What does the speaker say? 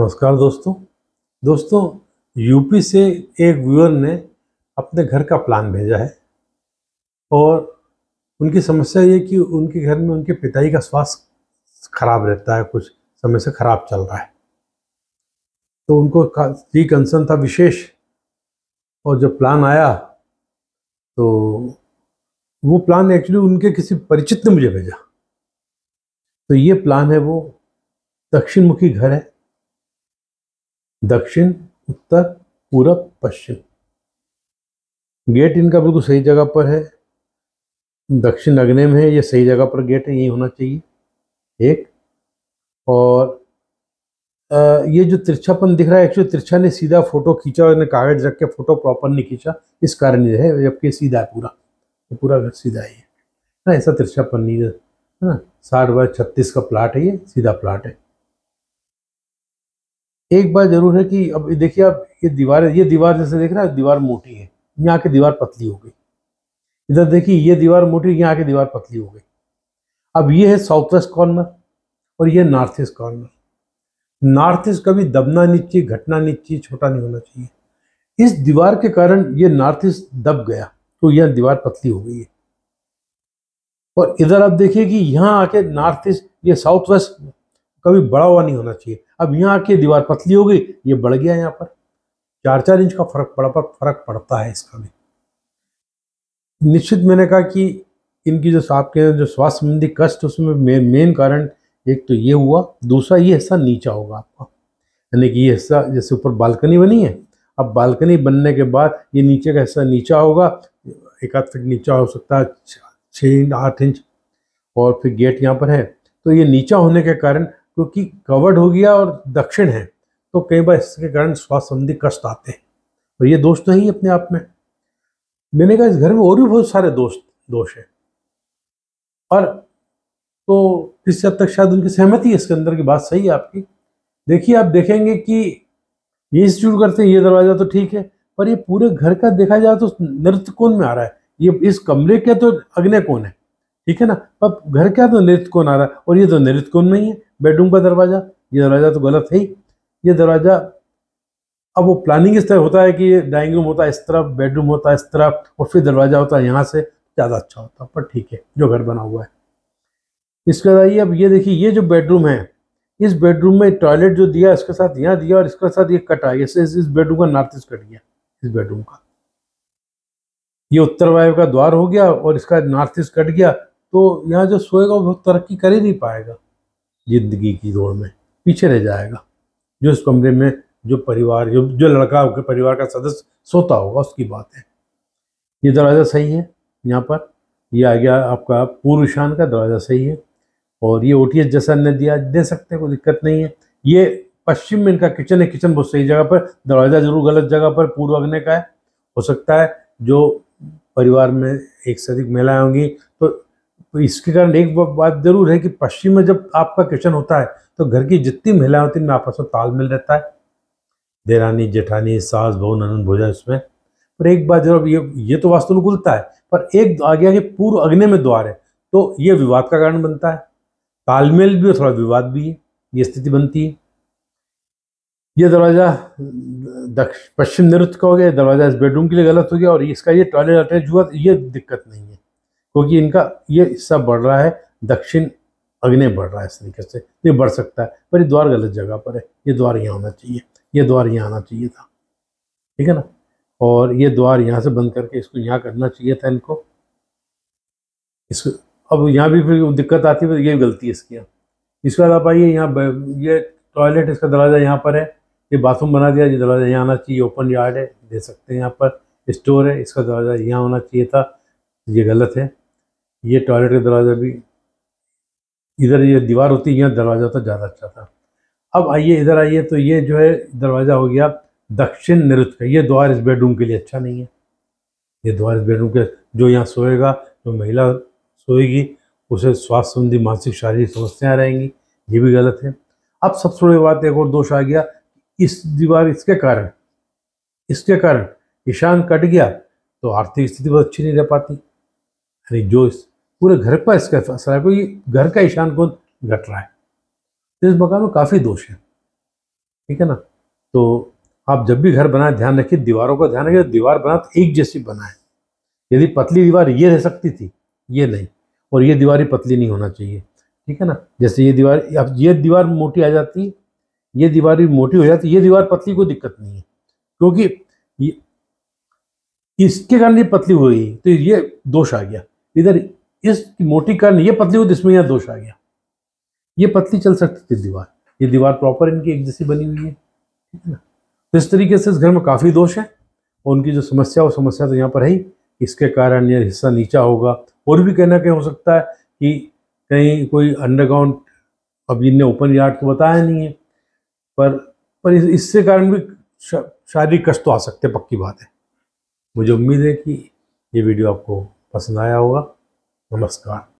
नमस्कार दोस्तों दोस्तों यूपी से एक व्यूअर ने अपने घर का प्लान भेजा है और उनकी समस्या ये कि उनके घर में उनके पिताजी का स्वास्थ्य खराब रहता है कुछ समय से खराब चल रहा है तो उनको जी कंसर्न था विशेष और जब प्लान आया तो वो प्लान एक्चुअली उनके किसी परिचित ने मुझे भेजा तो ये प्लान है वो दक्षिणमुखी घर है दक्षिण उत्तर पूरब पश्चिम गेट इनका बिल्कुल सही जगह पर है दक्षिण अग्नि में है ये सही जगह पर गेट है यही होना चाहिए एक और आ, ये जो तिरछापन दिख रहा है एक्चुअली तिरछा ने सीधा फोटो खींचा और कागज रख के फोटो प्रॉपर नहीं खींचा इस कारण ये है जबकि सीधा है पूरा तो पूरा घर सीधा ही है ना ऐसा तिरछापन नहीं है ना हाँ, साठ बाय छत्तीस का प्लाट है ये सीधा प्लाट है एक बात जरूर है कि अब देखिए आप ये दीवार ये दीवार जैसे देख रहे हैं दीवार मोटी है यहाँ की दीवार पतली हो गई इधर देखिए ये दीवार मोटी यहाँ की दीवार पतली हो गई अब ये है साउथ वेस्ट कॉर्नर और ये north east corner north east कभी दबना नहीं चाहिए घटना नहीं चाहिए छोटा नहीं होना चाहिए इस दीवार के कारण ये नॉर्थ ईस्ट दब गया तो यह दीवार पतली हो गई है और इधर आप देखिए कि यहाँ आके नॉर्थ ईस्ट ये साउथ वेस्ट कभी बड़ा हुआ नहीं होना चाहिए अब यहाँ आके दीवार पतली हो गई ये बढ़ गया यहाँ पर चार चार इंच का फर्क पड़ा पर फर्क पड़ता है इसका भी निश्चित मैंने कहा कि इनकी जो साफ के जो स्वास्थ्य संबंधी कष्ट उसमें मेन कारण एक तो ये हुआ दूसरा ये हिस्सा नीचा होगा आपका यानी कि ये हिस्सा जैसे ऊपर बालकनी बनी है अब बालकनी बनने के बाद ये नीचे का हिस्सा नीचा होगा एक आध फीट नीचा हो सकता है छः इंच आठ इंच और फिर गेट यहाँ पर है तो ये नीचा होने के कारण क्योंकि कवर्ड हो गया और दक्षिण है तो कई बार इसके कारण स्वास्थ्य संबंधी कष्ट आते हैं और ये दोष तो है ही अपने आप में मैंने कहा इस घर में और भी बहुत सारे दोस्त दोष हैं और तो किस हद तक शायद उनकी सहमति है इसके अंदर की बात सही है आपकी देखिए आप देखेंगे कि ये इंस्टीट्यूट करते हैं ये दरवाज़ा तो ठीक है पर ये पूरे घर का देखा जाए तो नृत्य कौन में आ रहा है ये इस कमरे के तो अग्नय कौन है ठीक है ना पर घर का तो नृत्य कौन आ रहा है और ये तो नृत्य कौन में ही है बेडरूम का दरवाज़ा ये दरवाज़ा तो गलत है ही ये दरवाज़ा अब वो प्लानिंग इस तरह होता है कि डाइनिंग रूम होता है इस तरफ बेडरूम होता है इस तरफ और फिर दरवाज़ा होता है यहाँ से ज़्यादा अच्छा होता पर ठीक है जो घर बना हुआ है इसके अलावा अब ये देखिए ये जो बेडरूम है इस बेडरूम में टॉयलेट जो दिया इसके साथ यहाँ दिया और इसके साथ ये कटा इससे इस बेडरूम का नॉर्थ ईस्ट कट गया इस बेडरूम का ये उत्तर वायु का द्वार हो गया और इसका नॉर्थ ईस्ट कट गया तो यहाँ जो सोएगा वो तरक्की कर ही नहीं पाएगा जिंदगी की दौड़ में पीछे रह जाएगा जो इस कमरे में जो परिवार जो जो लड़का उसके परिवार का सदस्य सोता होगा उसकी बात है ये दरवाज़ा सही है यहाँ पर ये आ गया आपका पूर्व ईशान का दरवाज़ा सही है और ये ओ टी एस जैसा ने दिया दे सकते हैं कोई दिक्कत नहीं है ये पश्चिम में इनका किचन है किचन बहुत सही जगह पर दरवाज़ा जरूर गलत जगह पर पूर्व अग्नि का है हो सकता है जो परिवार में एक से अधिक महिलाएँ होंगी तो इसके कारण एक बात जरूर है कि पश्चिम में जब आपका किचन होता है तो घर की जितनी महिलाएं होती हैं आपस में तालमेल रहता है देरानी जेठानी सास बहू ननन भोजा इसमें पर एक बात जरूर ये ये तो वास्तुनुकूलता है पर एक आगे आगे पूर्व अग्नि में द्वार है तो ये विवाद का कारण बनता है तालमेल भी और थोड़ा विवाद भी है ये स्थिति बनती है ये दरवाज़ा दक्षिण पश्चिम निरुक्त का हो गया दरवाज़ा इस बेडरूम के लिए गलत हो गया और इसका ये टॉयलेट अटैच हुआ ये दिक्कत नहीं है क्योंकि इनका ये हिस्सा बढ़ रहा है दक्षिण अग्नि बढ़ रहा है इस तरीके से ये बढ़ सकता है पर ये द्वार गलत जगह पर है ये द्वार यहाँ होना चाहिए ये द्वार यहाँ आना चाहिए था ठीक है ना और ये द्वार यहाँ से बंद करके इसको यहाँ करना चाहिए था इनको इसको अब यहाँ भी फिर दिक्कत आती है ये गलती है इसकी इसके बाद आप आइए यहाँ ये टॉयलेट इसका दरवाज़ा यहाँ पर है ये बाथरूम बना दिया ये दरवाज़ा यहाँ आना चाहिए ओपन यार्ड है दे सकते हैं यहाँ पर स्टोर है इसका दरवाज़ा यहाँ होना चाहिए था ये गलत है ये टॉयलेट का दरवाज़ा भी इधर ये दीवार होती है यहाँ दरवाज़ा तो ज़्यादा अच्छा था अब आइए इधर आइए तो ये जो है दरवाज़ा हो गया दक्षिण निरुद्ध का ये द्वार इस बेडरूम के लिए अच्छा नहीं है ये द्वार इस बेडरूम के जो यहाँ सोएगा जो महिला सोएगी उसे स्वास्थ्य संबंधी मानसिक शारीरिक समस्याएँ रहेंगी ये भी गलत है अब सबसे बड़ी बात एक और दोष आ गया इस दीवार इसके कारण इसके कारण ईशान कट गया तो आर्थिक स्थिति बहुत अच्छी नहीं रह पाती यानी जो इस पूरे घर पर इसका असर है क्योंकि घर का ईशान कौन घट रहा है तो इस मकान में काफ़ी दोष है ठीक है ना तो आप जब भी घर बनाए ध्यान रखिए दीवारों का ध्यान रखिए दीवार बना तो एक जैसी बनाए यदि पतली दीवार ये रह सकती थी ये नहीं और ये दीवार पतली नहीं होना चाहिए ठीक है ना जैसे ये दीवार अब ये दीवार मोटी आ जाती ये दीवार भी मोटी हो जाती ये दीवार पतली कोई दिक्कत नहीं है क्योंकि इसके कारण ये पतली हुई तो ये दोष आ गया इधर इस मोटी कारण ये पतली हुई इसमें यहाँ दोष आ गया ये पतली चल सकती थी दीवार ये दीवार प्रॉपर इनकी एक जैसी बनी हुई है ठीक है ना तो इस तरीके से इस घर में काफ़ी दोष है और उनकी जो समस्या वो समस्या तो यहाँ पर है ही इसके कारण यह हिस्सा नीचा होगा और भी कहना कहीं हो सकता है कि कहीं कोई अंडरग्राउंड अब इनने ओपन यार्ड तो बताया नहीं है पर पर इससे कारण भी शारीरिक कष्ट तो आ सकते पक्की बात है मुझे उम्मीद है कि ये वीडियो आपको पसंद आया होगा नमस्कार